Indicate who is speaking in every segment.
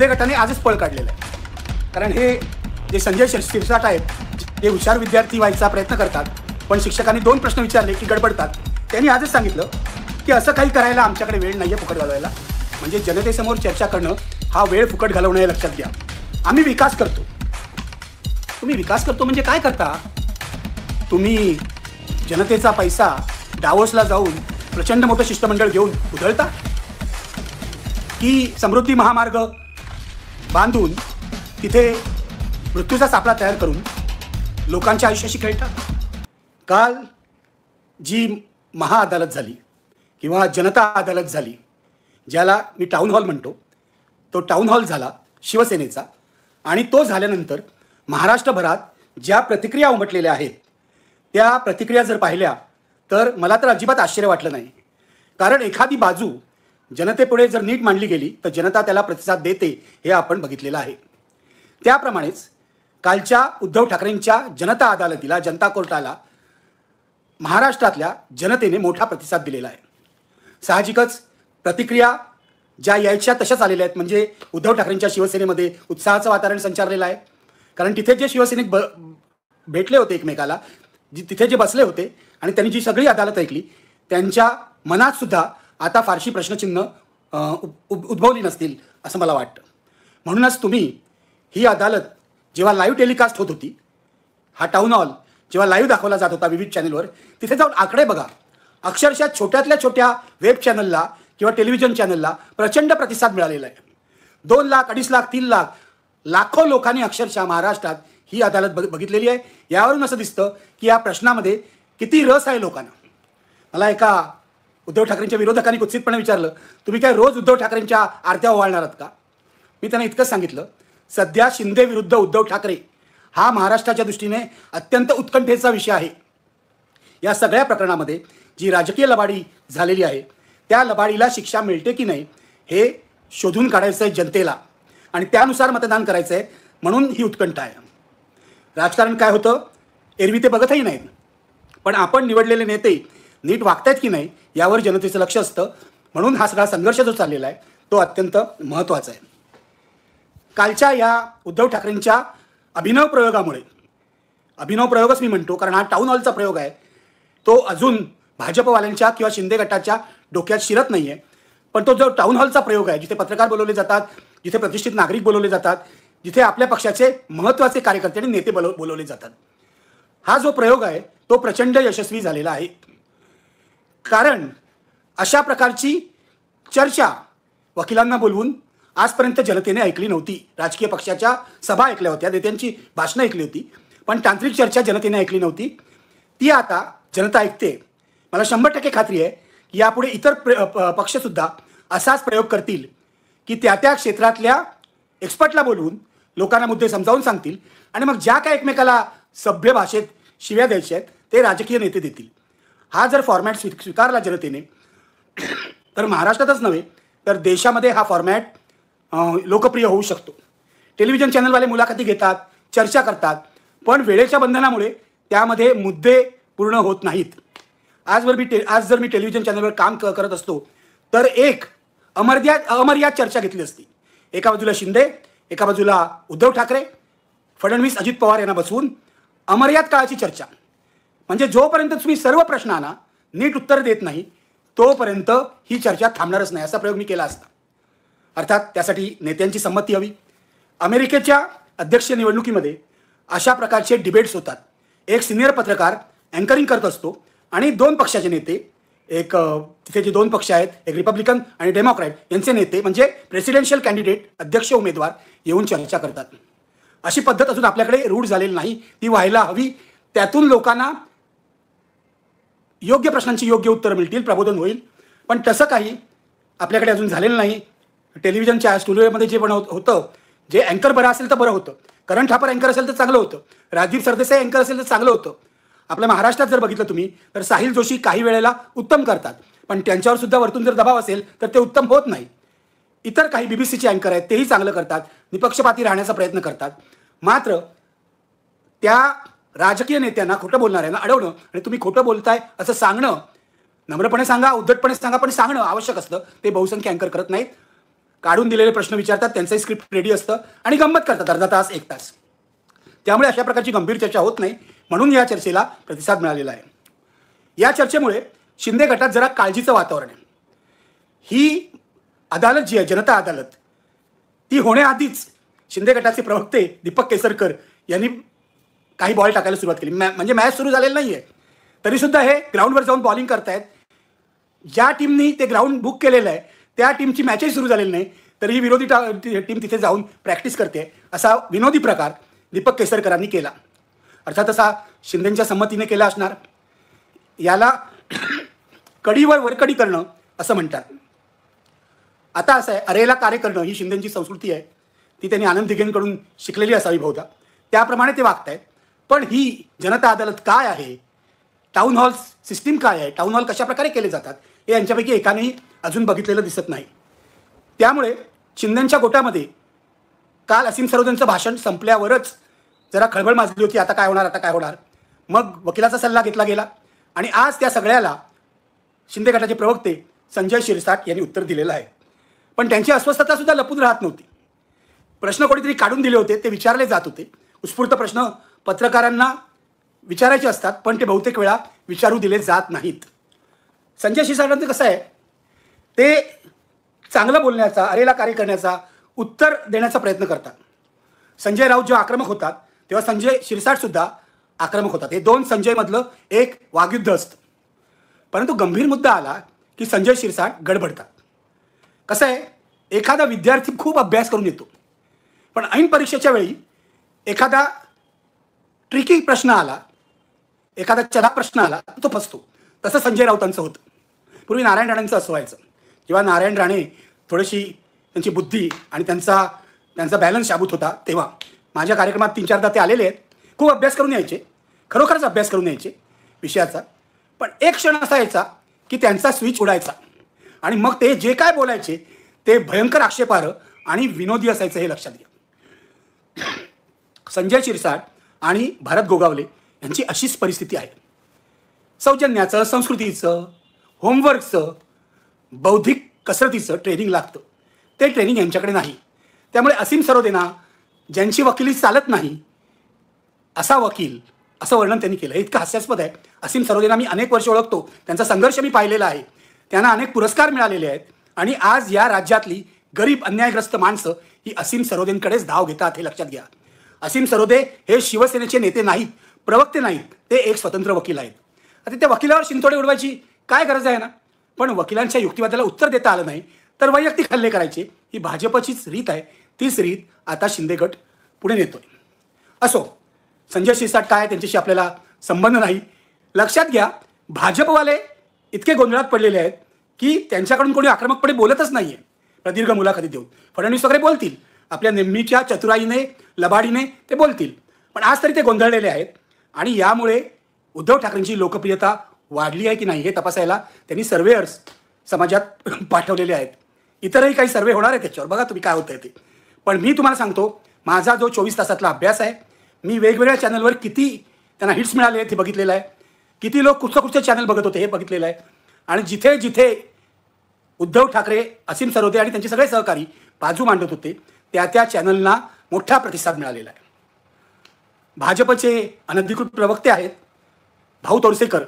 Speaker 1: शिंदे गटाने आजच पळ काढलेलं आहे कारण हे जे संजय शिरसाट आहेत जे हुशार विद्यार्थी व्हायचा प्रयत्न करतात पण शिक्षकांनी दोन प्रश्न विचारले की गडबडतात त्यांनी आजच सांगितलं की असं काही करायला आमच्याकडे वेळ नाही आहे फुकट घालवायला म्हणजे जनतेसमोर चर्चा करणं हा वेळ फुकट घालवणं हे लक्षात घ्या आम्ही विकास करतो तुम्ही विकास करतो म्हणजे काय करता तुम्ही जनतेचा पैसा डावोसला जाऊन प्रचंड मोठं शिष्टमंडळ घेऊन उधळता की समृद्धी महामार्ग बांधून तिथे मृत्यूचा सापळा तयार करून लोकांच्या आयुष्याशी खेळतात काल जी महाअदालत झाली किंवा जनता अदालत झाली ज्याला मी टाऊन हॉल म्हणतो तो टाऊन हॉल झाला शिवसेनेचा आणि तो झाल्यानंतर महाराष्ट्रभरात ज्या प्रतिक्रिया उमटलेल्या आहेत त्या प्रतिक्रिया जर पाहिल्या तर मला तर अजिबात आश्चर्य वाटलं नाही कारण एखादी बाजू जनतेपुढे जर नीट मांडली गेली तर जनता त्याला प्रतिसाद देते हे आपण बघितलेलं आहे त्याप्रमाणेच कालच्या उद्धव ठाकरेंच्या जनता अदालतीला जनता कोर्टाला महाराष्ट्रातल्या जनतेने मोठा प्रतिसाद दिलेला आहे साहजिकच प्रतिक्रिया ज्या यायच्या तशाच आलेल्या आहेत म्हणजे उद्धव ठाकरेंच्या शिवसेनेमध्ये उत्साहाचं वातावरण संचारलेलं आहे कारण तिथे जे शिवसैनिक ब भेटले होते एकमेकाला जी तिथे जे बसले होते आणि त्यांनी जी सगळी अदालत ऐकली त्यांच्या मनातसुद्धा आता फारशी प्रश्नचिन्ह उद्भवली नसतील असं मला वाटतं म्हणूनच तुम्ही ही अदालत जेव्हा लाईव्ह टेलिकास्ट होत होती हा टाउन हॉल जेव्हा लाईव्ह दाखवला जात होता विविध चॅनलवर तिथे जाऊन आकडे बघा अक्षरशः छोट्यातल्या छोट्या वेब चॅनलला किंवा टेलिव्हिजन चॅनलला प्रचंड प्रतिसाद मिळालेला आहे दोन लाख अडीच लाख तीन लाख लाखो लोकांनी अक्षरशः महाराष्ट्रात ही अदालत बघ बघितलेली आहे यावरून असं दिसतं की या प्रश्नामध्ये किती रस आहे लोकांना मला एका उद्धव ठाकरेंच्या विरोधकांनी कुत्सितपणे विचारलं तुम्ही काय रोज उद्धव ठाकरेंच्या आरत्या ओवाळणार आहात का मी त्यांना इतकंच सांगितलं सध्या शिंदे विरुद्ध उद्धव ठाकरे हा महाराष्ट्राच्या दृष्टीने अत्यंत उत्कंठेचा विषय आहे या सगळ्या प्रकरणामध्ये जी राजकीय लबाडी झालेली आहे त्या लबाडीला शिक्षा मिळते की नाही हे शोधून काढायचं आहे जनतेला आणि त्यानुसार मतदान करायचं आहे म्हणून ही उत्कंठा आहे राजकारण काय होतं एरवी ते बघतही नाहीत पण आपण निवडलेले नेते नीट वागतायत की नाही यावर जनतेचं लक्ष असतं म्हणून हा सगळा संघर्ष जो चाललेला आहे तो अत्यंत महत्त्वाचा आहे कालच्या या उद्धव ठाकरेंच्या अभिनव प्रयोगामुळे अभिनव प्रयोगच मी म्हणतो कारण हा टाऊन हॉलचा प्रयोग आहे तो अजून भाजपवाल्यांच्या किंवा शिंदे गटाच्या डोक्यात शिरत नाही आहे पण तो जो टाऊन हॉलचा प्रयोग आहे जिथे पत्रकार बोलवले जातात जिथे प्रतिष्ठित नागरिक बोलवले जातात जिथे आपल्या पक्षाचे महत्त्वाचे कार्यकर्ते आणि नेते बोलव बोलवले जातात हा जो प्रयोग आहे तो प्रचंड यशस्वी झालेला आहे कारण अशा प्रकारची चर्चा वकिलांना बोलवून आजपर्यंत जनतेने ऐकली नव्हती राजकीय पक्षाच्या सभा ऐकल्या होत्या नेत्यांची भाषणं ऐकली होती पण तांत्रिक चर्चा जनतेने ऐकली नव्हती ती आता जनता ऐकते मला शंभर टक्के खात्री आहे की यापुढे इतर प्र पक्षसुद्धा असाच प्रयोग करतील की त्या त्या क्षेत्रातल्या एक्सपर्टला बोलवून लोकांना मुद्दे समजावून सांगतील आणि मग ज्या काय एकमेकाला सभ्य भाषेत शिव्या द्यायच्या आहेत ते राजकीय नेते देतील हा जर फॉर्मॅट स्वी स्वीकारला जनतेने तर महाराष्ट्रातच नव्हे तर देशामध्ये हा फॉर्मॅट लोकप्रिय होऊ शकतो टेलिव्हिजन चॅनलवाले मुलाखती घेतात चर्चा करतात पण वेळेच्या बंधनामुळे त्यामध्ये मुद्दे पूर्ण होत नाहीत आजवर मी टे आज जर मी टेलिव्हिजन चॅनलवर काम करत असतो तर एक अमर्याद अमर्याद चर्चा घेतली असती एका बाजूला शिंदे एका बाजूला उद्धव ठाकरे फडणवीस अजित पवार यांना बसवून अमर्याद काळाची चर्चा म्हणजे जोपर्यंत तुम्ही सर्व प्रश्नांना नीट उत्तर देत नाही तोपर्यंत ही चर्चा थांबणारच नाही असा प्रयोग मी केला असता अर्थात त्यासाठी नेत्यांची संमती हवी अमेरिकेच्या अध्यक्ष निवडणुकीमध्ये अशा प्रकारचे डिबेट्स होतात एक सिनियर पत्रकार अँकरिंग करत असतो आणि दोन पक्षाचे नेते एक तिथे जे दोन पक्ष आहेत एक रिपब्लिकन आणि डेमोक्रॅट यांचे नेते म्हणजे प्रेसिडेन्शियल कॅन्डिडेट अध्यक्ष उमेदवार येऊन चर्चा करतात अशी पद्धत अजून आपल्याकडे रूढ झालेली नाही ती व्हायला हवी त्यातून लोकांना योग्य प्रश्नांची योग्य उत्तरं मिळतील प्रबोधन होईल पण तसं काही आपल्याकडे अजून झालेलं नाही टेलिव्हिजनच्या स्टुडिओमध्ये जे बनव हो-, होतं जे अँकर बरं असेल तर बरं होतं करण ठापर अँकर असेल तर चांगलं होतं राजीव सरदेसाई अँकर असेल तर चांगलं होतं आपल्या महाराष्ट्रात जर बघितलं तुम्ही तर साहिल जोशी काही वेळेला उत्तम करतात पण त्यांच्यावर सुद्धा वरतून जर दबाव असेल तर ते उत्तम होत नाही इतर काही बीबीसीचे अँकर आहेत तेही चांगलं करतात निपक्षपाती राहण्याचा प्रयत्न करतात मात्र त्या राजकीय नेत्यांना खोटं ना अडवणं आणि तुम्ही खोटं बोलताय असं सांगणं नम्रपणे सांगा उद्धटपणे सांगा पण सांगणं आवश्यक असतं ते बहुसंख्य अँकर करत नाहीत काढून दिलेले प्रश्न विचारतात त्यांचंही स्क्रिप्ट रेडी असतं आणि गंमत करतात अर्धा तास एक तास त्यामुळे अशा प्रकारची गंभीर चर्चा होत नाही म्हणून या चर्चेला प्रतिसाद मिळालेला आहे या चर्चेमुळे शिंदे गटात जरा काळजीचं वातावरण आहे ही अदालत जी आहे जनता अदालत ती होण्याआधीच शिंदे गटाचे प्रवक्ते दीपक केसरकर यांनी काही बॉल टाकायला सुरुवात केली मॅ म्हणजे मॅच सुरू झालेली नाही आहे तरीसुद्धा हे ग्राउंडवर जाऊन बॉलिंग करतायत ज्या टीमनी ते ग्राउंड बुक केलेलं आहे त्या टीमची मॅचही सुरू झालेली नाही तरीही विरोधी टा टीम तिथे जाऊन प्रॅक्टिस करते असा विनोदी प्रकार दीपक केसरकरांनी केला अर्थात असा शिंदेच्या संमतीने केला असणार याला कडीवर वरकडी करणं असं म्हणतात आता असं आहे अरेला कार्य करणं ही शिंदेची संस्कृती आहे ती त्यांनी आनंद दिघेंकडून शिकलेली असावी बहुधा त्याप्रमाणे ते वागत आहेत पण ही जनता अदालत काय आहे टाऊन हॉल सिस्टीम काय आहे टाऊन हॉल कशा प्रकारे केले जातात हे यांच्यापैकी एकानेही अजून बघितलेलं दिसत नाही त्यामुळे शिंदेच्या गोटामध्ये काल असीम सरोदेंचं भाषण संपल्यावरच जरा खळबळ माजली होती आता काय होणार आता काय होणार मग वकिलाचा सल्ला घेतला गेला आणि आज त्या सगळ्याला शिंदे गटाचे प्रवक्ते संजय शिरसाट यांनी उत्तर दिलेलं आहे पण त्यांची अस्वस्थता सुद्धा लपून राहत नव्हती प्रश्न कोणीतरी काढून दिले होते ते विचारले जात होते उत्स्फूर्त प्रश्न पत्रकारांना विचारायचे असतात पण ते बहुतेक वेळा विचारू दिले जात नाहीत संजय शिरसाटांचं कसं आहे ते चांगलं बोलण्याचा अरेला कार्य करण्याचा उत्तर देण्याचा प्रयत्न करतात संजय राऊत जेव्हा आक्रमक होतात तेव्हा संजय शिरसाटसुद्धा आक्रमक होतात हे दोन संजयमधलं एक वागयुद्ध असतं परंतु गंभीर मुद्दा आला की संजय शिरसाट गडबडतात कसं आहे एखादा विद्यार्थी खूप अभ्यास करून येतो पण ऐन परीक्षेच्या वेळी एखादा ट्रिकी प्रश्न आला एखादा चरा प्रश्न आला तो फसतो तसं संजय राऊतांचं होतं पूर्वी नारायण राणेंचं असं व्हायचं किंवा नारायण राणे थोडीशी त्यांची बुद्धी आणि त्यांचा त्यांचा बॅलन्स शाबूत होता तेव्हा माझ्या कार्यक्रमात तीन चारदा ते आलेले आहेत खूप अभ्यास करून यायचे खरोखरच अभ्यास करून यायचे विषयाचा पण एक क्षण असा यायचा की त्यांचा स्विच उडायचा आणि मग ते जे काय बोलायचे ते भयंकर आक्षेपार आणि विनोदी असायचं हे लक्षात घ्या संजय शिरसाट आणि भारत गोगावले यांची अशीच परिस्थिती आहे सौजन्याचं संस्कृतीचं होमवर्कचं बौद्धिक कसरतीचं ट्रेनिंग लागतं ते ट्रेनिंग यांच्याकडे नाही त्यामुळे असीम सरोदेना ज्यांची वकिली चालत नाही असा वकील असं वर्णन त्यांनी केलं इतकं हास्यास्पद आहे असीम सरोदेना मी अनेक वर्ष ओळखतो त्यांचा संघर्ष मी पाहिलेला आहे त्यांना अनेक पुरस्कार मिळालेले आहेत आणि आज या राज्यातली गरीब अन्यायग्रस्त माणसं ही असीम सरोदेंकडेच धाव घेतात हे लक्षात घ्या असीम सरोदे हे शिवसेनेचे नेते नाहीत प्रवक्ते नाहीत ते एक स्वतंत्र वकील आहेत आता त्या वकिलावर शिंतोडे उडवायची काय गरज आहे ना पण वकिलांच्या युक्तिवादाला उत्तर देता आलं नाही तर वैयक्तिक हल्ले करायचे ही भाजपचीच रीत आहे तीच रीत आता शिंदे गट पुढे नेतोय असो संजय शिरसाट काय त्यांच्याशी आपल्याला संबंध नाही लक्षात घ्या भाजपवाले इतके गोंधळात पडलेले आहेत की त्यांच्याकडून कोणी आक्रमकपणे बोलतच नाही आहे प्रदीर्घ मुलाखती देऊन फडणवीस वगैरे बोलतील आपल्या नेहमीच्या चतुराईने लबाडीने ते बोलतील पण आज तरी ते गोंधळलेले आहेत आणि यामुळे उद्धव ठाकरेंची लोकप्रियता वाढली आहे की नाही हे तपासायला त्यांनी सर्वेअर्स समाजात पाठवलेले आहेत इतरही काही सर्वे होणार आहे त्याच्यावर बघा तुम्ही काय होतं ते पण मी तुम्हाला सांगतो माझा जो चोवीस तासातला अभ्यास आहे मी वेगवेगळ्या चॅनलवर किती त्यांना हिट्स मिळाले आहेत हे बघितलेलं आहे किती लोक कुठचं कुठचं चॅनल बघत होते हे बघितलेलं आहे आणि जिथे जिथे उद्धव ठाकरे असीम सरोदे आणि त्यांचे सगळे सहकारी बाजू मांडत होते त्या त्या चॅनलना मोठा प्रतिसाद मिळालेला आहे भाजपचे अनधिकृत प्रवक्ते आहेत भाऊ तोरसेकर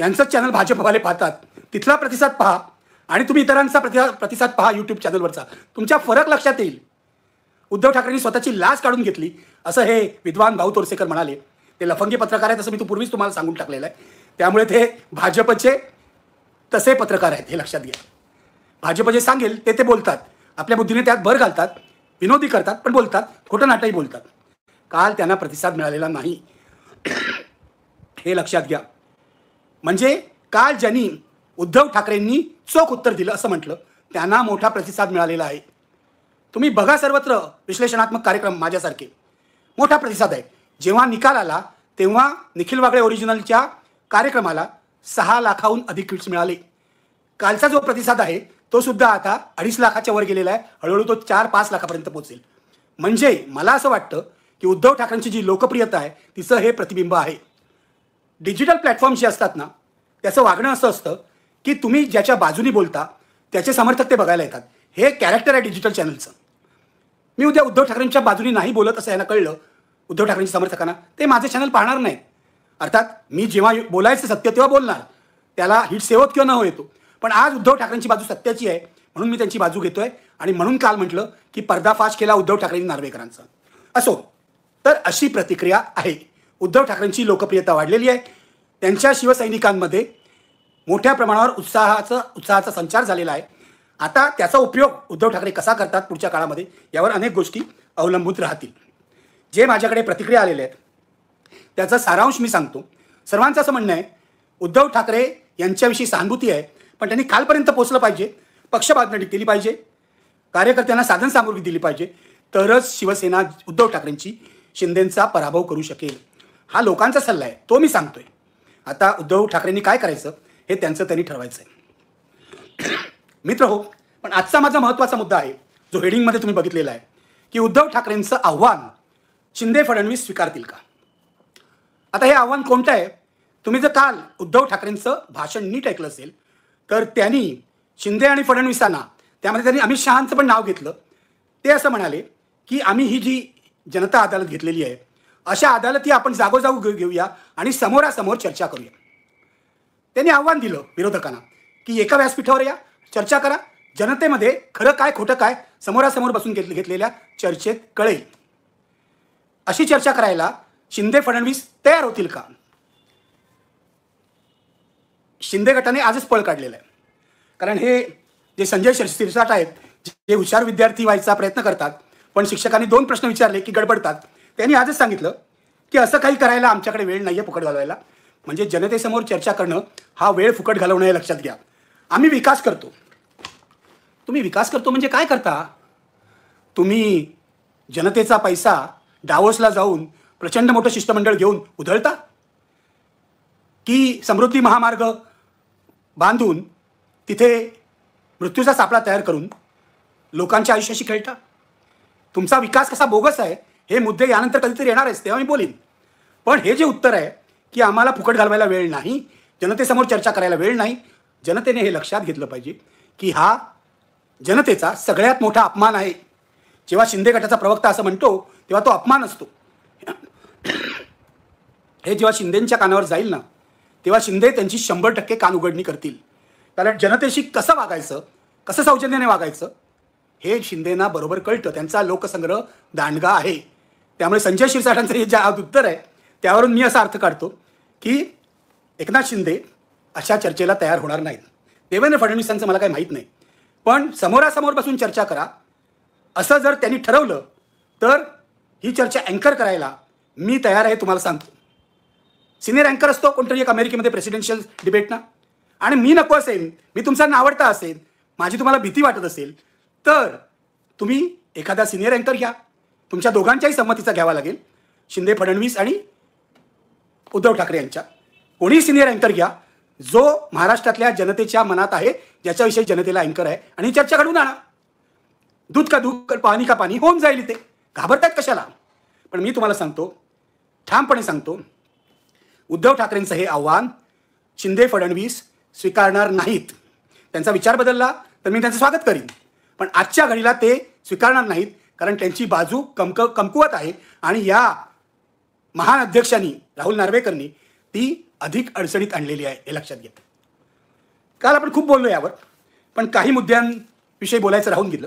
Speaker 1: यांचंच चॅनल भाजपवाले पाहतात तिथला प्रतिसाद पहा आणि तुम्ही इतरांचा प्रतिसाद प्रतिसाद पहा यूट्यूब चॅनलवरचा तुमच्या फरक लक्षात येईल उद्धव ठाकरेंनी स्वतःची लाच काढून घेतली असं हे विद्वान भाऊ तोरसेकर म्हणाले ते लफंगी पत्रकार आहेत असं मी तू पूर्वीच तुम्हाला सांगून टाकलेलं आहे त्यामुळे ते भाजपचे तसे पत्रकार आहेत हे लक्षात घ्या भाजप जे सांगेल ते ते बोलतात आपल्या बुद्धीने त्यात भर घालतात विनोदी करतात पण बोलतात खोटं नाटही बोलतात काल त्यांना प्रतिसाद मिळालेला नाही हे लक्षात घ्या म्हणजे काल ज्यांनी उद्धव ठाकरेंनी चोख उत्तर दिलं असं म्हटलं त्यांना मोठा प्रतिसाद मिळालेला आहे तुम्ही बघा सर्वत्र विश्लेषणात्मक कार्यक्रम माझ्यासारखे मोठा प्रतिसाद आहे जेव्हा निकाल आला तेव्हा निखिल वागळे ओरिजिनलच्या कार्यक्रमाला सहा लाखाहून अधिक ट्विट्स मिळाले कालचा जो प्रतिसाद आहे तो सुद्धा आता अडीच लाखाच्या वर गेलेला आहे हळूहळू तो चार पाच लाखापर्यंत पोहोचेल म्हणजे मला असं वाटतं की उद्धव ठाकरेंची जी लोकप्रियता आहे तिचं हे प्रतिबिंब आहे डिजिटल प्लॅटफॉर्म जे असतात ना त्याचं वागणं असं असतं की तुम्ही ज्याच्या बाजूनी बोलता त्याचे समर्थक ते बघायला येतात हे कॅरेक्टर आहे डिजिटल चॅनलचं मी उद्या उद्धव ठाकरेंच्या बाजूनी नाही बोलत असं यांना कळलं उद्धव ठाकरेंच्या समर्थकांना ते माझे चॅनल पाहणार नाही अर्थात मी जेव्हा बोलायचं सत्य तेव्हा बोलणार त्याला हिट सेवत किंवा न हो येतो पण आज उद्धव ठाकरेंची बाजू सत्याची आहे म्हणून मी त्यांची बाजू घेतोय आणि म्हणून काल म्हटलं की पर्दाफाश केला उद्धव ठाकरेंनी नार्वेकरांचा असो तर अशी प्रतिक्रिया आहे उद्धव ठाकरेंची लोकप्रियता वाढलेली आहे त्यांच्या शिवसैनिकांमध्ये मोठ्या प्रमाणावर उत्साहाचा उत्साहाचा संचार झालेला आहे आता त्याचा उपयोग उद्धव ठाकरे कसा करतात पुढच्या काळामध्ये यावर अनेक गोष्टी अवलंबून राहतील जे माझ्याकडे प्रतिक्रिया आलेले आहेत त्याचा सारांश मी सांगतो सर्वांचं असं म्हणणं आहे उद्धव ठाकरे यांच्याविषयी सहानुभूती आहे पण त्यांनी कालपर्यंत पोचलं पाहिजे पक्ष केली पाहिजे कार्यकर्त्यांना साधन सामग्री दिली पाहिजे तरच शिवसेना उद्धव ठाकरेंची शिंदेंचा पराभव करू शकेल हा लोकांचा सल्ला आहे तो मी सांगतोय आता उद्धव ठाकरेंनी काय करायचं हे त्यांचं त्यांनी ठरवायचं आहे मित्र हो पण आजचा माझा महत्वाचा मुद्दा आहे जो हेडिंगमध्ये तुम्ही बघितलेला आहे की उद्धव ठाकरेंचं आव्हान शिंदे फडणवीस स्वीकारतील का आता हे आव्हान कोणतं आहे तुम्ही जर काल उद्धव ठाकरेंचं भाषण नीट ऐकलं असेल तर त्यांनी शिंदे आणि फडणवीसांना त्यामध्ये त्यांनी अमित शहांचं पण नाव घेतलं ते असं म्हणाले की आम्ही ही जी जनता अदालत घेतलेली आहे अशा अदालती आपण घेऊ घेऊया आणि समोरासमोर चर्चा करूया त्यांनी आव्हान दिलं विरोधकांना की एका व्यासपीठावर या चर्चा करा जनतेमध्ये खरं काय खोटं काय समोरासमोर बसून घेत घेतलेल्या चर्चेत कळेल अशी चर्चा करायला शिंदे फडणवीस तयार होतील का शिंदे गटाने आजच पळ काढलेला आहे कारण हे जे संजय शिरसाट आहेत जे हुशार विद्यार्थी व्हायचा प्रयत्न करतात पण शिक्षकांनी दोन प्रश्न विचारले की गडबडतात त्यांनी आजच सांगितलं की असं काही करायला आमच्याकडे वेळ नाही आहे फुकट घालवायला म्हणजे जनतेसमोर चर्चा करणं हा वेळ फुकट घालवणं हे लक्षात घ्या आम्ही विकास करतो तुम्ही विकास करतो म्हणजे काय करता तुम्ही जनतेचा पैसा डावोसला जाऊन प्रचंड मोठं शिष्टमंडळ घेऊन उधळता की समृद्धी महामार्ग बांधून तिथे मृत्यूचा सापळा तयार करून लोकांच्या आयुष्याशी खेळता तुमचा विकास कसा बोगस आहे हे मुद्दे यानंतर कधीतरी येणार आहेस तेव्हा मी बोलीन पण हे जे उत्तर आहे की आम्हाला फुकट घालवायला वेळ नाही जनतेसमोर चर्चा करायला वेळ नाही जनतेने हे लक्षात घेतलं पाहिजे की हा जनतेचा सगळ्यात मोठा अपमान आहे जेव्हा शिंदे गटाचा प्रवक्ता असं म्हणतो तेव्हा तो अपमान असतो हे जेव्हा शिंदेंच्या कानावर जाईल ना तेव्हा शिंदे त्यांची शंभर टक्के उघडणी करतील कारण जनतेशी कसं वागायचं कसं सौजन्याने वागायचं हे शिंदेना बरोबर कळतं त्यांचा लोकसंग्रह दांडगा आहे त्यामुळे संजय शिरसाठांचं हे ज्या उत्तर आहे त्यावरून मी असा अर्थ काढतो की एकनाथ शिंदे अशा चर्चेला तयार होणार नाहीत देवेंद्र फडणवीसांचं मला काही माहीत नाही पण समोरासमोर बसून चर्चा करा असं जर त्यांनी ठरवलं तर ही चर्चा अँकर करायला मी तयार आहे तुम्हाला सांगतो सिनियर अँकर असतो कोणतरी एक अमेरिकेमध्ये प्रेसिडेन्शियल ना आणि मी नको असेल मी तुमचा नावडता असेल माझी तुम्हाला भीती वाटत असेल तर तुम्ही एखादा सिनियर अँकर घ्या तुमच्या दोघांच्याही संमतीचा घ्यावा लागेल शिंदे फडणवीस आणि उद्धव ठाकरे यांच्या कोणी सिनियर अँकर घ्या जो महाराष्ट्रातल्या जनतेच्या मनात आहे ज्याच्याविषयी जनतेला अँकर आहे आणि चर्चा घडून आणा दूध का दूध पाणी का पाणी होऊन जाईल इथे घाबरतात कशाला पण मी तुम्हाला सांगतो ठामपणे सांगतो उद्धव ठाकरेंचं हे आव्हान शिंदे फडणवीस स्वीकारणार नाहीत त्यांचा विचार बदलला तर मी त्यांचं स्वागत करीन पण आजच्या घडीला ते स्वीकारणार नाहीत कारण त्यांची बाजू कमक कमकुवत आहे आणि या महान अध्यक्षांनी राहुल नार्वेकरनी ती अधिक अडचणीत आणलेली आहे हे लक्षात घेत काल आपण खूप बोललो यावर पण काही मुद्द्यांविषयी बोलायचं राहून गेलं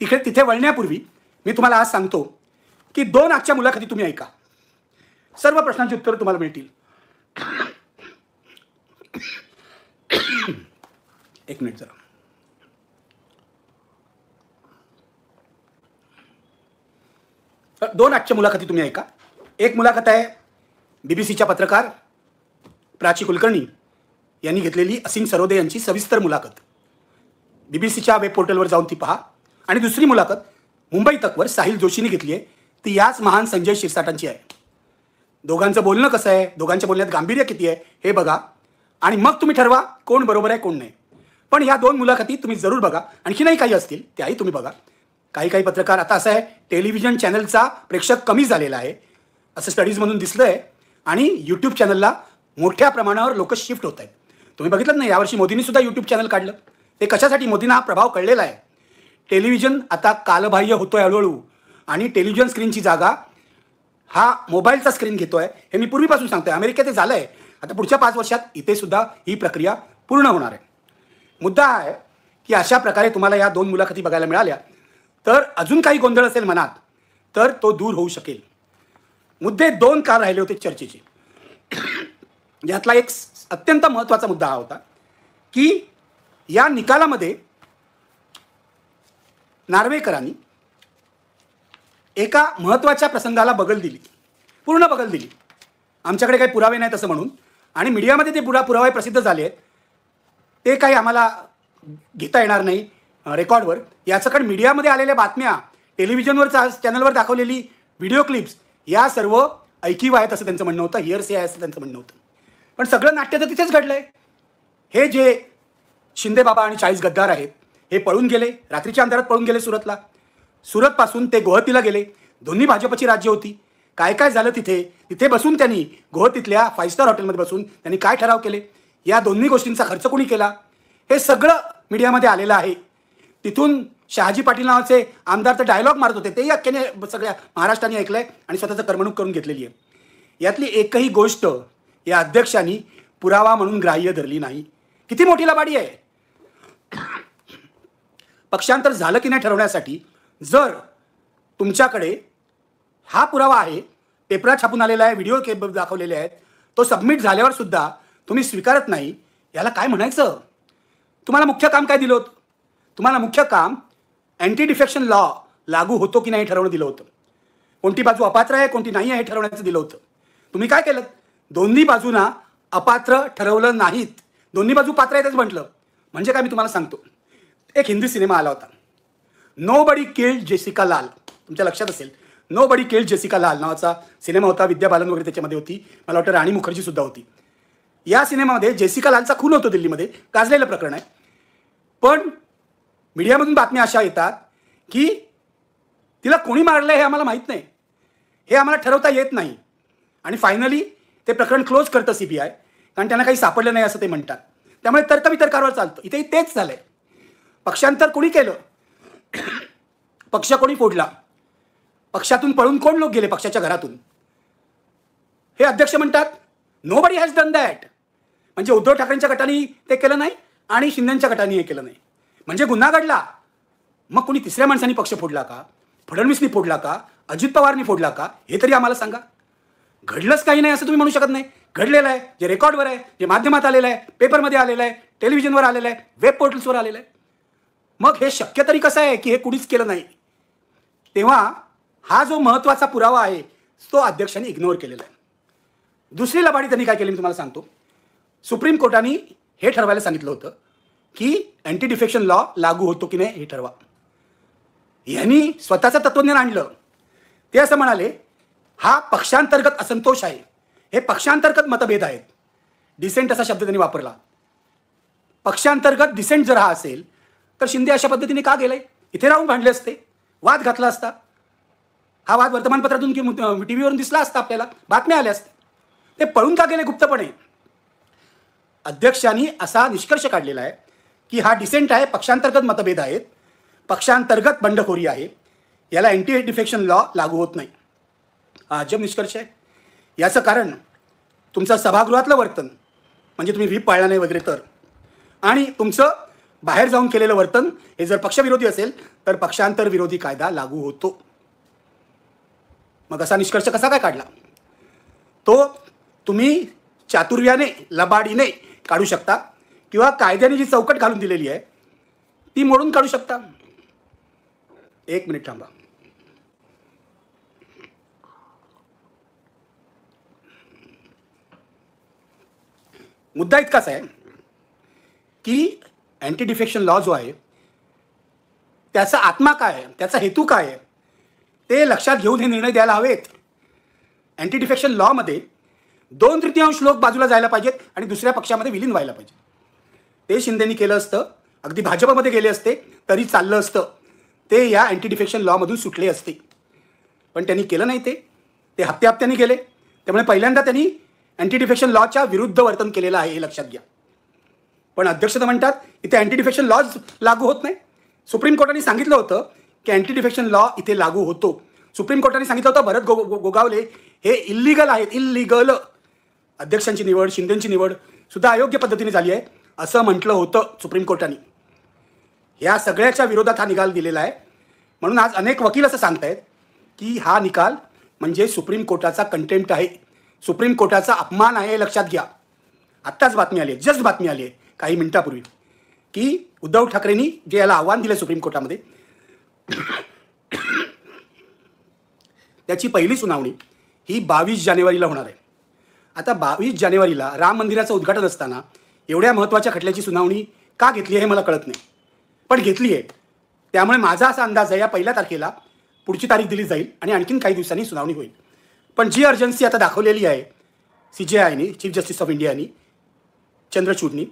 Speaker 1: इकडे तिथे वळण्यापूर्वी मी तुम्हाला आज सांगतो की दोन आजच्या मुलाखती तुम्ही ऐका सर्व प्रश्नांची उत्तरं तुम्हाला मिळतील एक मिनिट जरा दोन आजच्या मुलाखती तुम्ही ऐका एक मुलाखत आहे बीबीसीच्या पत्रकार प्राची कुलकर्णी यांनी घेतलेली असीम सरोदे यांची सविस्तर मुलाखत बीबीसीच्या वेब पोर्टलवर जाऊन ती पहा आणि दुसरी मुलाखत मुंबई तकवर साहिल जोशीने घेतली आहे ती याच महान संजय शिरसाटांची आहे दोघांचं बोलणं कसं आहे दोघांच्या बोलण्यात गांभीर्य किती आहे हे बघा आणि मग तुम्ही ठरवा कोण बरोबर आहे कोण नाही पण ह्या दोन मुलाखती तुम्ही जरूर बघा आणखी नाही काही असतील त्याही तुम्ही बघा काही काही पत्रकार आता असं आहे टेलिव्हिजन चॅनलचा प्रेक्षक कमी झालेला आहे असं स्टडीजमधून दिसलं आहे आणि यूट्यूब चॅनलला मोठ्या प्रमाणावर लोक शिफ्ट होत आहेत तुम्ही बघितलं ना यावर्षी मोदींनी सुद्धा यूट्यूब चॅनल काढलं ते कशासाठी मोदींना हा प्रभाव कळलेला आहे टेलिव्हिजन आता कालबाह्य होतोय हळूहळू आणि टेलिव्हिजन स्क्रीनची जागा हा मोबाईलचा स्क्रीन घेतोय हे मी पूर्वीपासून सांगतोय अमेरिकेत झालं आहे आता पुढच्या पाच वर्षात इथे सुद्धा ही प्रक्रिया पूर्ण होणार आहे मुद्दा आहे की अशा प्रकारे तुम्हाला या दोन मुलाखती बघायला मिळाल्या तर अजून काही गोंधळ असेल मनात तर तो दूर होऊ शकेल मुद्दे दोन का राहिले होते चर्चेचे यातला एक अत्यंत महत्त्वाचा मुद्दा हा होता की या निकालामध्ये नार्वेकरांनी एका महत्त्वाच्या प्रसंगाला बगल दिली पूर्ण बगल दिली आमच्याकडे काही पुरावे नाहीत असं म्हणून आणि मीडियामध्ये ते पुरा पुरावे प्रसिद्ध झाले आहेत ते काही आम्हाला घेता येणार नाही रेकॉर्डवर यासकट मीडियामध्ये आलेल्या बातम्या टेलिव्हिजनवर चॅनलवर दाखवलेली व्हिडिओ क्लिप्स या सर्व ऐकीव आहेत असं त्यांचं म्हणणं होतं हिअर से आहे असं त्यांचं म्हणणं होतं पण सगळं नाट्य तर तिथेच घडलं आहे हे जे शिंदे बाबा आणि चाळीस गद्दार आहेत हे पळून गेले रात्रीच्या अंधारात पळून गेले सुरतला सुरतपासून ते गोहतीला गेले दोन्ही भाजपची राज्य होती काय काय झालं तिथे तिथे बसून त्यांनी गोहतीतल्या फाय स्टार हॉटेलमध्ये बसून त्यांनी काय ठराव केले या दोन्ही गोष्टींचा खर्च कोणी केला हे सगळं मीडियामध्ये आलेलं आहे तिथून शहाजी पाटील नावाचे आमदार तर डायलॉग मारत होते तेही अख्याने सगळ्या महाराष्ट्राने ऐकलं आहे आणि स्वतःचं करमणूक करून घेतलेली आहे यातली एकही गोष्ट या अध्यक्षांनी पुरावा म्हणून ग्राह्य धरली नाही किती मोठी लबाडी आहे पक्षांतर झालं की नाही ठरवण्यासाठी जर तुमच्याकडे हा पुरावा आहे पेपरात छापून आलेला आहे व्हिडिओ केप दाखवलेले आहेत तो सबमिट झाल्यावर सुद्धा तुम्ही स्वीकारत नाही याला काय म्हणायचं तुम्हाला मुख्य काम काय दिलं होतं तुम्हाला मुख्य काम अँटी डिफेक्शन लॉ लागू होतो की नाही ठरवणं दिलं होतं कोणती बाजू अपात्र आहे कोणती नाही आहे ठरवण्याचं दिलं होतं तुम्ही काय केलं दोन्ही बाजूंना अपात्र ठरवलं नाहीत दोन्ही बाजू पात्र आहेतच म्हटलं म्हणजे काय मी तुम्हाला सांगतो एक हिंदी सिनेमा आला होता नो बडी किल्ड जेसिका लाल तुमच्या लक्षात असेल नो बडी किल्ड जेसिका लाल नावाचा सिनेमा होता विद्या बालन वगैरे त्याच्यामध्ये होती मला वाटतं राणी मुखर्जी सुद्धा होती या सिनेमामध्ये जेसिका लालचा खून होतो दिल्लीमध्ये गाजलेलं प्रकरण आहे पण मीडियामधून बातम्या अशा येतात की तिला कोणी मारलं हे आम्हाला माहीत नाही हे आम्हाला ठरवता येत नाही आणि फायनली ते प्रकरण क्लोज करतं सी बी आय कारण त्यांना काही सापडलं नाही असं ते म्हणतात त्यामुळे तर्कवितर्कावर चालतं इथेही तेच झालं आहे पक्षांतर कोणी केलं पक्ष कोणी फोडला पक्षातून पळून कोण लोक गेले पक्षाच्या घरातून हे अध्यक्ष म्हणतात nobody has done that म्हणजे उद्धव ठाकरेंच्या गटाने ते केलं नाही आणि शिंदेच्या गटाने हे केलं नाही म्हणजे गुन्हा घडला मग कोणी तिसऱ्या माणसांनी पक्ष फोडला का फडणवीसनी फोडला का अजित पवारनी फोडला का हे तरी आम्हाला सांगा घडलंच काही नाही असं तुम्ही म्हणू शकत नाही घडलेलं आहे जे रेकॉर्डवर आहे जे माध्यमात आलेलं आहे पेपरमध्ये आलेलं आहे टेलिव्हिजनवर आलेलं आहे वेब पोर्टल्सवर आलेलं आहे मग हे शक्य तरी कसं आहे की हे कुणीच केलं नाही तेव्हा हा जो महत्त्वाचा पुरावा आहे तो अध्यक्षांनी इग्नोर केलेला आहे दुसरी लबाडी त्यांनी काय केली मी तुम्हाला सांगतो सुप्रीम कोर्टाने हे ठरवायला सांगितलं होतं की अँटी डिफेक्शन लॉ लागू होतो की नाही हे ठरवा यांनी स्वतःचं तत्वज्ञान आणलं ते असं म्हणाले हा पक्षांतर्गत असंतोष आहे हे पक्षांतर्गत मतभेद आहेत डिसेंट असा शब्द त्यांनी वापरला पक्षांतर्गत डिसेंट जर हा असेल तर शिंदे अशा पद्धतीने का गेले इथे राहून भांडले असते वाद घातला असता हा वाद वर्तमानपत्रातून कि टी व्हीवरून दिसला असता आपल्याला बातम्या आल्या असत्या ते पळून का गेले गुप्तपणे अध्यक्षांनी असा निष्कर्ष काढलेला आहे की हा डिसेंट आहे पक्षांतर्गत मतभेद आहेत पक्षांतर्गत बंडखोरी आहे याला अँटी डिफेक्शन लॉ लागू होत नाही हा अजब निष्कर्ष आहे याचं कारण तुमचं सभागृहातलं वर्तन म्हणजे तुम्ही व्हीप पाळला नाही वगैरे तर आणि तुमचं बाहेर जाऊन केलेलं वर्तन हे जर पक्षविरोधी असेल तर पक्षांतर विरोधी कायदा लागू होतो मग असा निष्कर्ष कसा काय काढला तो तुम्ही चातुर्याने लबाडीने काढू शकता किंवा कायद्याने जी चौकट घालून दिलेली आहे ती मोडून काढू शकता एक मिनिट थांबा मुद्दा इतकाच आहे की अँटी डिफेक्शन लॉ जो आहे त्याचा आत्मा काय आहे त्याचा हेतू काय आहे ते लक्षात घेऊन हे निर्णय द्यायला हवेत अँटी डिफेक्शन लॉमध्ये दोन तृतीयांश लोक बाजूला जायला पाहिजेत आणि दुसऱ्या पक्षामध्ये विलीन व्हायला पाहिजे ते शिंदेनी केलं असतं अगदी भाजपमध्ये गेले असते तरी चाललं असतं ते या अँटी डिफेक्शन लॉमधून सुटले असते पण त्यांनी केलं नाही ते ते हप्त्याहप्त्याने केले त्यामुळे पहिल्यांदा त्यांनी अँटी डिफेक्शन लॉच्या विरुद्ध वर्तन केलेलं आहे हे लक्षात घ्या पण अध्यक्ष तर म्हणतात इथे अँटी डिफेक्शन लॉज लागू होत नाही सुप्रीम कोर्टाने सांगितलं होतं की अँटी डिफेक्शन लॉ इथे लागू होतो सुप्रीम कोर्टाने सांगितलं होतं भरत गोगावले हे इल्लिगल आहेत इल्लिगल अध्यक्षांची निवड शिंदेची निवड सुद्धा अयोग्य पद्धतीने झाली आहे असं म्हटलं होतं सुप्रीम कोर्टाने या सगळ्याच्या विरोधात हा निकाल दिलेला आहे म्हणून आज अनेक वकील असं सांगतायत की हा निकाल म्हणजे सुप्रीम कोर्टाचा कंटेम्प्ट आहे सुप्रीम कोर्टाचा अपमान आहे हे लक्षात घ्या आत्ताच बातमी आली आहे जस्ट बातमी आली आहे काही मिनिटापूर्वी की उद्धव ठाकरेंनी जे याला आव्हान दिलं सुप्रीम कोर्टामध्ये त्याची पहिली सुनावणी ही बावीस जानेवारीला होणार आहे आता बावीस जानेवारीला राम मंदिराचं उद्घाटन असताना एवढ्या महत्त्वाच्या खटल्याची सुनावणी का घेतली आहे मला कळत नाही पण घेतली आहे त्यामुळे माझा असा अंदाज आहे या पहिल्या तारखेला पुढची तारीख दिली जाईल आणि आणखीन काही दिवसांनी सुनावणी होईल पण जी अर्जन्सी आता दाखवलेली आहे सी जे आयनी चीफ जस्टिस ऑफ इंडियानी चंद्रचूडनी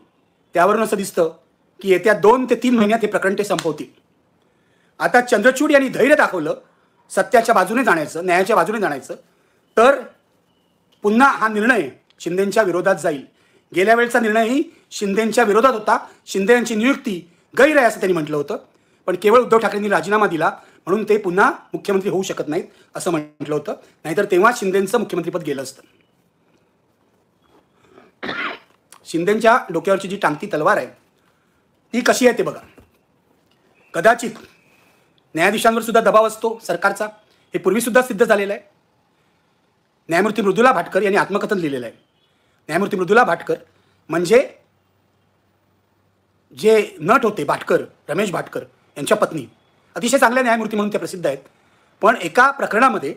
Speaker 1: त्यावरून असं दिसतं की येत्या दोन ते तीन महिन्यात हे प्रकरण ते संपवतील आता चंद्रचूड यांनी धैर्य दाखवलं सत्याच्या बाजूने जाण्याचं न्यायाच्या बाजूने जाण्याचं तर पुन्हा हा निर्णय शिंदेंच्या विरोधात जाईल गेल्या वेळचा निर्णयही शिंदेंच्या विरोधात होता शिंदे यांची नियुक्ती गैर आहे असं त्यांनी म्हटलं होतं पण केवळ उद्धव ठाकरेंनी राजीनामा दिला म्हणून ते पुन्हा मुख्यमंत्री होऊ शकत नाहीत असं म्हटलं होतं नाहीतर तेव्हा शिंदेंचं मुख्यमंत्रीपद गेलं असतं शिंदेच्या डोक्यावरची जी टांगती तलवार आहे ती कशी आहे ते बघा कदाचित न्यायाधीशांवर सुद्धा दबाव असतो सरकारचा हे पूर्वीसुद्धा सिद्ध झालेलं आहे न्यायमूर्ती मृदुला भाटकर यांनी आत्मकथन लिहिलेलं आहे न्यायमूर्ती मृदुला भाटकर म्हणजे जे नट होते भाटकर रमेश भाटकर यांच्या पत्नी अतिशय चांगल्या न्यायमूर्ती म्हणून त्या प्रसिद्ध आहेत पण एका प्रकरणामध्ये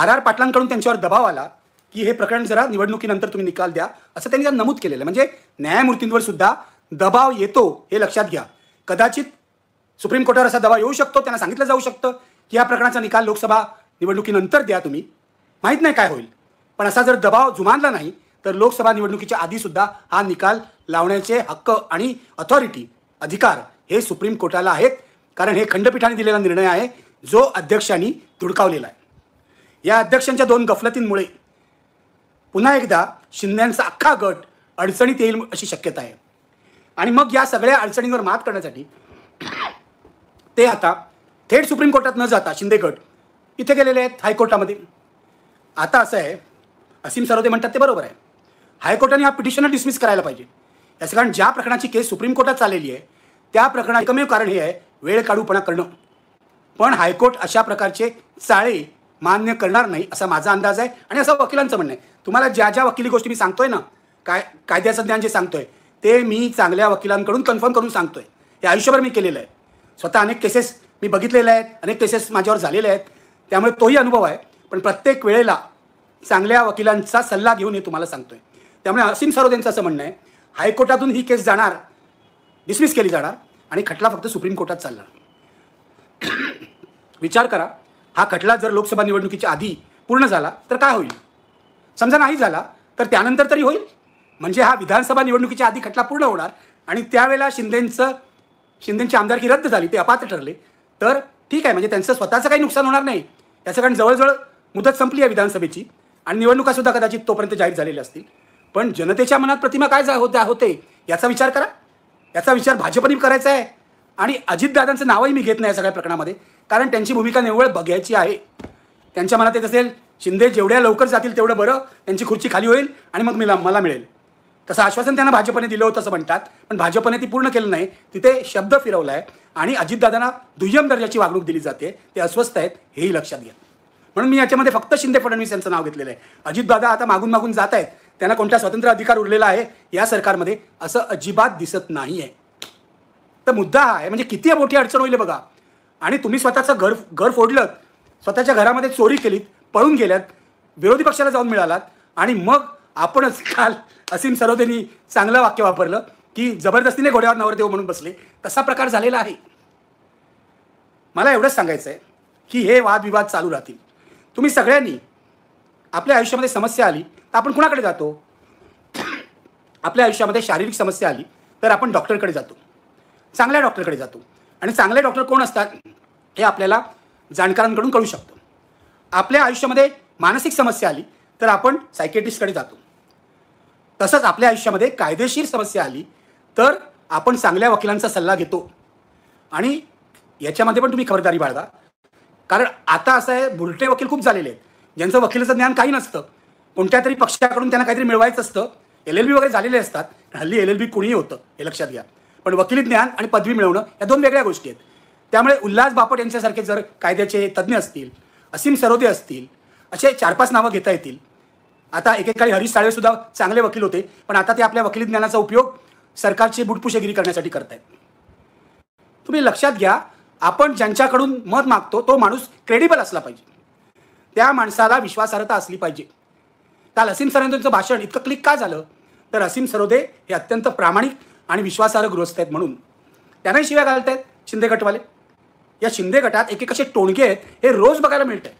Speaker 1: आर आर पाटलांकडून त्यांच्यावर दबाव आला की हे प्रकरण जरा निवडणुकीनंतर तुम्ही निकाल द्या असं त्यांनी जर नमूद केलेलं म्हणजे न्यायमूर्तींवर सुद्धा दबाव येतो हे लक्षात घ्या कदाचित सुप्रीम कोर्टावर असा दबाव येऊ शकतो त्यांना सांगितलं जाऊ शकतं की या प्रकरणाचा निकाल लोकसभा निवडणुकीनंतर द्या तुम्ही माहीत नाही काय होईल पण असा जर दबाव जुमानला नाही तर लोकसभा निवडणुकीच्या आधीसुद्धा हा निकाल लावण्याचे हक्क आणि अथॉरिटी अधिकार हे सुप्रीम कोर्टाला आहेत कारण हे खंडपीठाने दिलेला निर्णय आहे जो अध्यक्षांनी धुडकावलेला आहे या अध्यक्षांच्या दोन गफलतींमुळे पुन्हा एकदा शिंद्यांचा अख्खा गट अडचणीत येईल अशी शक्यता आहे आणि मग या सगळ्या अडचणींवर मात करण्यासाठी ते आता थेट सुप्रीम कोर्टात न जाता शिंदे गट इथे गेलेले आहेत हायकोर्टामध्ये आता असं आहे असीम सरोदे म्हणतात ते बरोबर आहे हायकोर्टाने हा पिटिशनर डिसमिस करायला पाहिजे याचं कारण ज्या प्रकरणाची केस सुप्रीम कोर्टात चाललेली आहे त्या प्रकरणा कमी कारण हे आहे वेळ काढूपणा करणं पण हायकोर्ट अशा प्रकारचे चाळे मान्य करणार नाही असा माझा अंदाज आहे आणि असं वकिलांचं म्हणणं आहे तुम्हाला ज्या ज्या वकिली गोष्टी मी सांगतोय ना काय कायद्याचं ज्ञान जे सांगतोय ते मी चांगल्या वकिलांकडून कन्फर्म करून सांगतोय हे आयुष्यभर मी केलेलं आहे स्वतः अनेक केसेस मी बघितलेल्या आहेत अनेक केसेस माझ्यावर झालेले आहेत त्यामुळे तोही अनुभव आहे पण प्रत्येक वेळेला चांगल्या वकिलांचा सल्ला घेऊन हे तुम्हाला सांगतोय त्यामुळे असीम यांचं असं म्हणणं आहे हायकोर्टातून ही केस जाणार डिसमिस केली जाणार आणि खटला फक्त सुप्रीम कोर्टात चालणार विचार करा हा खटला जर लोकसभा निवडणुकीच्या आधी पूर्ण झाला तर काय होईल समजा नाही झाला तर त्यानंतर तरी होईल म्हणजे हा विधानसभा निवडणुकीच्या आधी खटला पूर्ण होणार आणि त्यावेळेला शिंदेंचं शिंदेंची आमदारकी रद्द झाली ते अपात्र ठरले तर ठीक आहे म्हणजे त्यांचं स्वतःचं काही नुकसान होणार नाही त्याचं कारण जवळजवळ मुदत संपली आहे विधानसभेची आणि निवडणुकासुद्धा कदाचित तोपर्यंत जाहीर झालेल्या असतील पण जनतेच्या मनात प्रतिमा काय जा होत्या होते याचा विचार करा याचा विचार भाजपने करायचा आहे आणि अजितदादांचं नावही मी घेत नाही या सगळ्या प्रकरणामध्ये कारण त्यांची भूमिका निव्वळ बघायची आहे त्यांच्या मनात येत असेल शिंदे जेवढ्या लवकर जातील तेवढं बरं त्यांची खुर्ची खाली होईल आणि मग मला मला मिळेल तसं आश्वासन त्यांना भाजपने दिलं होतं असं म्हणतात पण भाजपने ती पूर्ण केलं नाही तिथे शब्द फिरवला आहे आणि अजितदादांना दुय्यम दर्जाची वागणूक दिली जाते ते अस्वस्थ आहेत हेही लक्षात घ्या म्हणून मी याच्यामध्ये फक्त शिंदे फडणवीस यांचं नाव घेतलेलं आहे अजितदादा आता मागून मागून जात आहेत त्यांना कोणता स्वतंत्र अधिकार उरलेला आहे या सरकारमध्ये असं अजिबात दिसत नाही आहे तर मुद्दा हा आहे म्हणजे किती मोठी अडचण होईल बघा आणि तुम्ही स्वतःचं घर घर फोडलं स्वतःच्या घरामध्ये चोरी केलीत पळून गेल्यात विरोधी पक्षाला जाऊन मिळालात आणि मग आपणच काल असीम सरोदेनी चांगलं वाक्य वापरलं की जबरदस्तीने घोड्यावर नवरदेव म्हणून बसले तसा प्रकार झालेला आहे मला एवढंच सांगायचं आहे की हे वादविवाद चालू राहतील तुम्ही सगळ्यांनी आपल्या आयुष्यामध्ये समस्या आली तर आपण कुणाकडे जातो आपल्या आयुष्यामध्ये शारीरिक समस्या आली तर आपण डॉक्टरकडे जातो चांगल्या डॉक्टरकडे जातो आणि चांगले डॉक्टर कोण असतात हे आपल्याला जाणकारांकडून कळू शकतो आपल्या आयुष्यामध्ये मानसिक समस्या आली तर आपण सायकेटिस्टकडे जातो तसंच आपल्या आयुष्यामध्ये कायदेशीर समस्या आली तर आपण चांगल्या वकिलांचा सल्ला घेतो आणि याच्यामध्ये पण तुम्ही खबरदारी बाळगा कारण आता असं आहे बुलटे वकील खूप झालेले आहेत ज्यांचं वकिलाचं ज्ञान काही नसतं कोणत्या तरी पक्षाकडून त्यांना काहीतरी मिळवायचं असतं एल एल बी वगैरे झालेले असतात हल्ली एल एल बी कुणीही होतं हे लक्षात घ्या पण वकिली ज्ञान आणि पदवी मिळवणं या दोन वेगळ्या गोष्टी आहेत त्यामुळे उल्हास बापट यांच्यासारखे जर कायद्याचे तज्ज्ञ असतील असीम सरोदे असतील असे चार पाच नावं घेता येतील आता एकेकाळी हरीश साळवे सुद्धा चांगले वकील होते पण आता ते आपल्या वकिली ज्ञानाचा उपयोग सरकारची बुटपुशेगिरी करण्यासाठी करतायत तुम्ही लक्षात घ्या आपण ज्यांच्याकडून मत मागतो तो माणूस क्रेडिबल असला पाहिजे त्या माणसाला विश्वासार्हता असली पाहिजे काल असीम सरोदेंचं भाषण इतकं क्लिक का झालं तर असीम सरोदे हे अत्यंत प्रामाणिक आणि विश्वासार्ह गृहस्थ आहेत म्हणून त्यांनाही शिव्या घालत आहेत शिंदे गटवाले या शिंदे गटात एक एक असे टोणके आहेत हे रोज बघायला मिळत आहे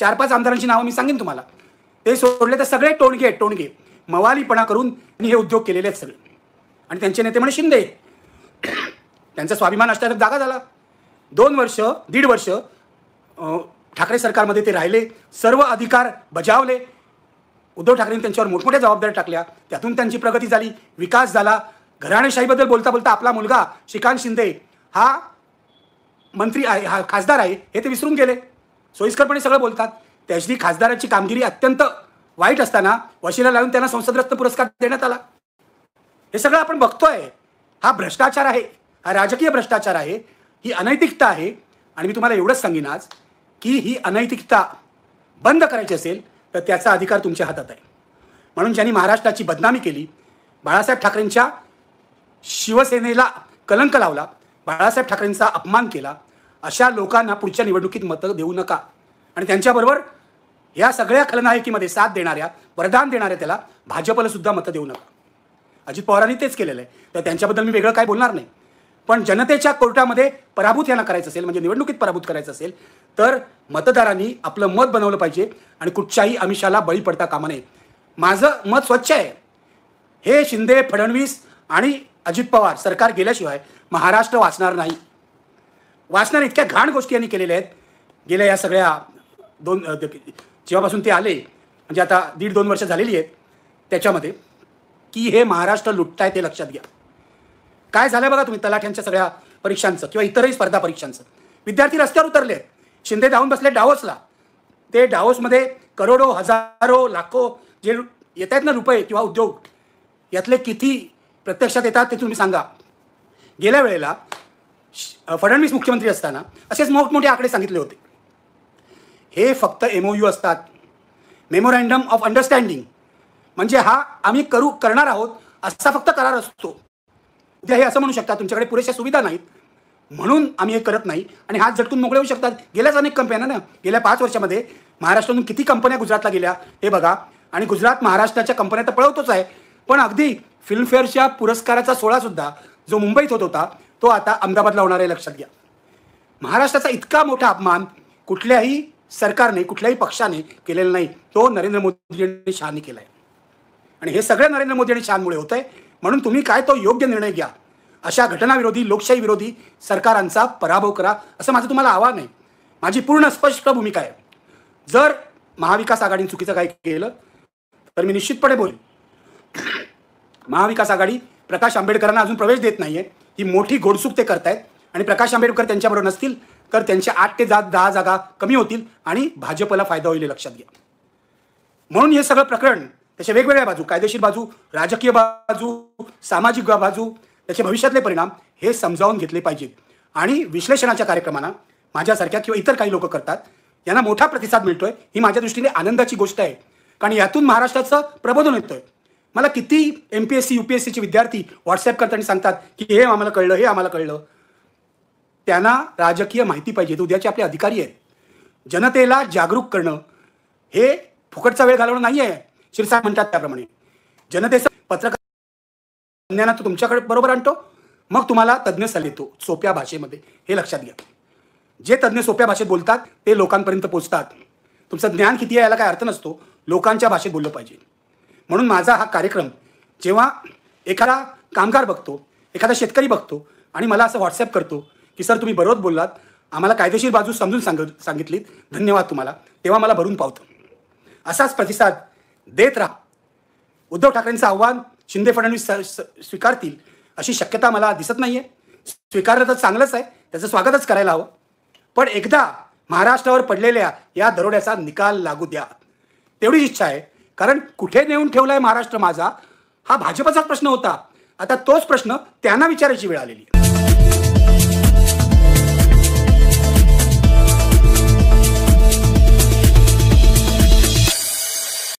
Speaker 1: चार पाच आमदारांची नावं मी सांगेन तुम्हाला ते सोडले तर सगळे टोणगे आहेत टोणगे मवालीपणा करून त्यांनी हे उद्योग केलेले आहेत सगळे आणि त्यांचे नेते म्हणजे शिंदे त्यांचा स्वाभिमान असल्यानं जागा झाला दोन वर्ष दीड वर्ष ठाकरे सरकारमध्ये ते राहिले सर्व अधिकार बजावले उद्धव ठाकरेंनी त्यांच्यावर मोठमोठ्या जबाबदाऱ्या टाकल्या त्यातून त्यांची प्रगती झाली विकास झाला घराणेशाहीबद्दल बोलता बोलता आपला मुलगा श्रीकांत शिंदे हा मंत्री आहे हा खासदार आहे हे ते विसरून गेले सोयीस्करपणे सगळं बोलतात त्याची खासदाराची कामगिरी अत्यंत वाईट असताना वशिला लावून त्यांना संसदरत्न पुरस्कार देण्यात आला हे सगळं आपण बघतोय हा भ्रष्टाचार आहे हा राजकीय भ्रष्टाचार आहे ही अनैतिकता आहे आणि मी तुम्हाला एवढंच सांगेन आज की ही अनैतिकता बंद करायची असेल तर त्याचा अधिकार तुमच्या हातात आहे म्हणून ज्यांनी महाराष्ट्राची बदनामी केली बाळासाहेब ठाकरेंच्या शिवसेनेला कलंक लावला बाळासाहेब ठाकरेंचा अपमान केला अशा लोकांना पुढच्या निवडणुकीत मतं देऊ नका आणि त्यांच्याबरोबर या सगळ्या खलनायकीमध्ये साथ देणाऱ्या वरदान देणाऱ्या त्याला भाजपला सुद्धा मतं देऊ नका अजित पवारांनी तेच केलेलं आहे तर त्यांच्याबद्दल मी वेगळं काय बोलणार नाही पण जनतेच्या कोर्टामध्ये पराभूत यांना करायचं असेल म्हणजे निवडणुकीत पराभूत करायचं असेल तर मतदारांनी आपलं मत बनवलं पाहिजे आणि कुठच्याही अमिषाला बळी पडता कामा नये माझं मत स्वच्छ आहे हे शिंदे फडणवीस आणि अजित पवार सरकार गेल्याशिवाय महाराष्ट्र वाचणार नाही वाचणार इतक्या घाण गोष्टी यांनी केलेल्या आहेत गेल्या या सगळ्या दोन जेव्हापासून ते आले म्हणजे आता दीड दोन वर्ष झालेली आहेत त्याच्यामध्ये की हे महाराष्ट्र लुटताय ते लक्षात घ्या काय झालं बघा तुम्ही तलाठ्यांच्या सगळ्या परीक्षांचं किंवा इतरही स्पर्धा परीक्षांचं विद्यार्थी रस्त्यावर उतरले शिंदे धावून बसले डावोसला ते डावोसमध्ये करोडो हजारो लाखो जे येत आहेत ना रुपये किंवा उद्योग यातले किती प्रत्यक्षात येतात ते तुम्ही सांगा गेल्या वेळेला फडणवीस मुख्यमंत्री असताना असेच मोठमोठे आकडे सांगितले होते हे फक्त एम यू असतात मेमोरँडम ऑफ अंडरस्टँडिंग म्हणजे हा आम्ही करू करणार आहोत असा फक्त करार असतो उद्या हे असं म्हणू शकता तुमच्याकडे पुरेशा सुविधा नाहीत म्हणून आम्ही हे करत नाही आणि हात झटकून मोकळे होऊ शकतात गेल्याच अनेक कंपन्या ना गेल्या पाच वर्षामध्ये महाराष्ट्रातून किती कंपन्या गुजरातला गेल्या हे बघा आणि गुजरात महाराष्ट्राच्या कंपन्या तर पळवतोच आहे पण अगदी फिल्मफेअरच्या पुरस्काराचा सुद्धा जो मुंबईत होत होता तो आता अहमदाबादला होणार आहे लक्षात घ्या महाराष्ट्राचा इतका मोठा अपमान कुठल्याही सरकारने कुठल्याही पक्षाने केलेला नाही तो नरेंद्र मोदी यांनी शहाने केला आहे आणि हे सगळं नरेंद्र मोदी आणि शहामुळे होत आहे म्हणून तुम्ही काय तो योग्य निर्णय घ्या अशा घटनाविरोधी लोकशाही विरोधी सरकारांचा पराभव करा असं माझं तुम्हाला आवाहन आहे माझी पूर्ण स्पष्ट भूमिका आहे जर महाविकास आघाडीने चुकीचं काय केलं तर मी निश्चितपणे बोलेन महाविकास आघाडी प्रकाश आंबेडकरांना अजून प्रवेश देत नाही आहे ही मोठी घोडसूक ते करतायत आणि प्रकाश आंबेडकर त्यांच्याबरोबर नसतील तर त्यांच्या आठ ते जात दहा जागा कमी होतील आणि भाजपला फायदा होईल लक्षात घ्या म्हणून हे सगळं प्रकरण त्याच्या वेगवेगळ्या बाजू कायदेशीर बाजू राजकीय बाजू सामाजिक बाजू त्याचे भविष्यातले परिणाम हे समजावून घेतले पाहिजेत आणि विश्लेषणाच्या कार्यक्रमांना माझ्यासारख्या किंवा इतर काही लोक करतात यांना मोठा प्रतिसाद मिळतोय ही माझ्या दृष्टीने आनंदाची गोष्ट आहे कारण यातून महाराष्ट्राचं प्रबोधन येतोय मला किती M P S C U P S सीचे विद्यार्थी व्हॉट्सअप आणि सांगतात की हे आम्हाला कळलं हे आम्हाला कळलं त्यांना राजकीय माहिती पाहिजे उद्याचे आपले अधिकारी आहेत जनतेला जागरूक करणं हे फुकटचा वेळ घालवणं नाही आहे शिरसाहेब म्हणतात त्याप्रमाणे जनतेचं पत्रकार ज्ञानात तो तुमच्याकडे बरोबर आणतो मग तुम्हाला तज्ज्ञ सल्ले सोप्या भाषेमध्ये हे लक्षात घ्या जे तज्ज्ञ सोप्या भाषेत बोलतात ते लोकांपर्यंत पोचतात तुमचं ज्ञान किती आहे याला काय अर्थ नसतो लोकांच्या भाषेत बोललं पाहिजे म्हणून माझा हा कार्यक्रम जेव्हा एखादा कामगार बघतो एखादा शेतकरी बघतो आणि मला असं व्हॉट्सअप करतो की सर तुम्ही बरोबर बोललात आम्हाला कायदेशीर बाजू समजून सांग सांगितलीत धन्यवाद तुम्हाला तेव्हा मला भरून पावतं असाच प्रतिसाद देत राहा उद्धव ठाकरेंचं आव्हान शिंदे फडणवीस स्वीकारतील अशी शक्यता मला दिसत नाही आहे स्वीकारलं तर चांगलंच आहे त्याचं स्वागतच करायला हवं पण एकदा महाराष्ट्रावर पडलेल्या या दरोड्याचा निकाल लागू द्या तेवढीच इच्छा आहे कारण कुठे नेऊन ठेवलाय महाराष्ट्र माझा हा भाजपचाच प्रश्न होता आता तोच प्रश्न त्यांना विचारायची वेळ आलेली